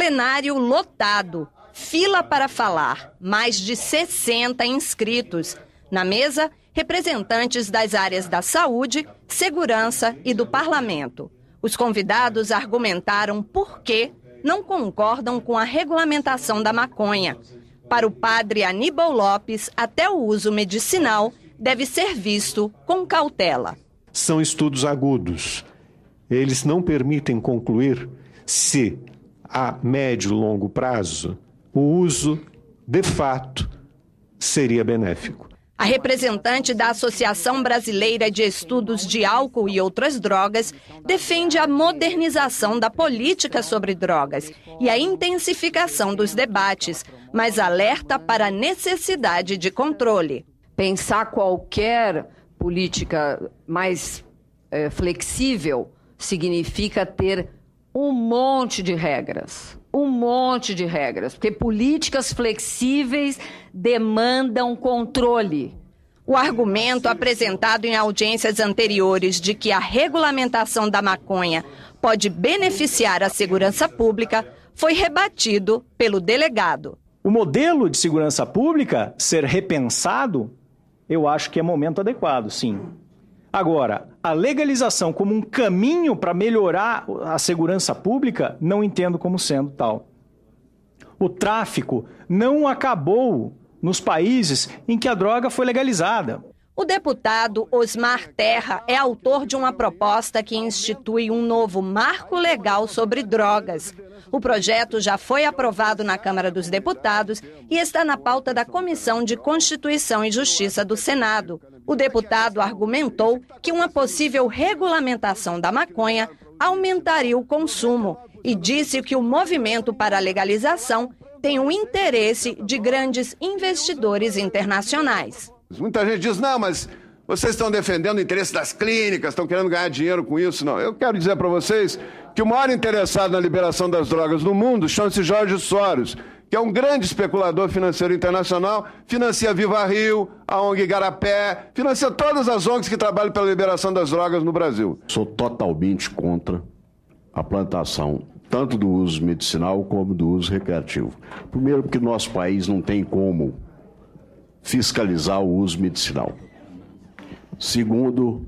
plenário lotado, fila para falar, mais de 60 inscritos. Na mesa, representantes das áreas da saúde, segurança e do parlamento. Os convidados argumentaram por que não concordam com a regulamentação da maconha. Para o padre Aníbal Lopes, até o uso medicinal deve ser visto com cautela. São estudos agudos. Eles não permitem concluir se a médio e longo prazo, o uso, de fato, seria benéfico. A representante da Associação Brasileira de Estudos de Álcool e Outras Drogas defende a modernização da política sobre drogas e a intensificação dos debates, mas alerta para a necessidade de controle. Pensar qualquer política mais é, flexível significa ter um monte de regras. Um monte de regras. Porque políticas flexíveis demandam controle. O argumento apresentado em audiências anteriores de que a regulamentação da maconha pode beneficiar a segurança pública foi rebatido pelo delegado. O modelo de segurança pública ser repensado, eu acho que é momento adequado, sim. Agora, a legalização como um caminho para melhorar a segurança pública, não entendo como sendo tal. O tráfico não acabou nos países em que a droga foi legalizada. O deputado Osmar Terra é autor de uma proposta que institui um novo marco legal sobre drogas. O projeto já foi aprovado na Câmara dos Deputados e está na pauta da Comissão de Constituição e Justiça do Senado o deputado argumentou que uma possível regulamentação da maconha aumentaria o consumo e disse que o movimento para a legalização tem o interesse de grandes investidores internacionais. Muita gente diz: não, mas vocês estão defendendo o interesse das clínicas, estão querendo ganhar dinheiro com isso. Não, eu quero dizer para vocês que o maior interessado na liberação das drogas no mundo chama-se Jorge Soros que é um grande especulador financeiro internacional, financia Viva Rio, a ONG Garapé, financia todas as ONGs que trabalham pela liberação das drogas no Brasil. Sou totalmente contra a plantação tanto do uso medicinal como do uso recreativo. Primeiro, porque nosso país não tem como fiscalizar o uso medicinal. Segundo,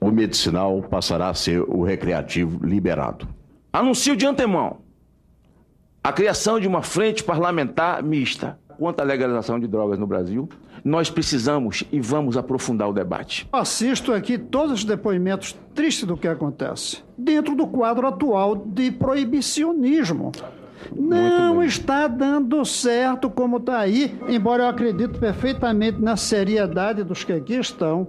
o medicinal passará a ser o recreativo liberado. Anuncio de antemão a criação de uma frente parlamentar mista quanto à legalização de drogas no Brasil, nós precisamos e vamos aprofundar o debate. Assisto aqui todos os depoimentos tristes do que acontece, dentro do quadro atual de proibicionismo. Não está dando certo como está aí, embora eu acredito perfeitamente na seriedade dos que aqui estão,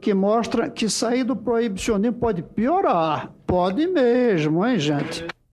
que mostra que sair do proibicionismo pode piorar. Pode mesmo, hein, gente?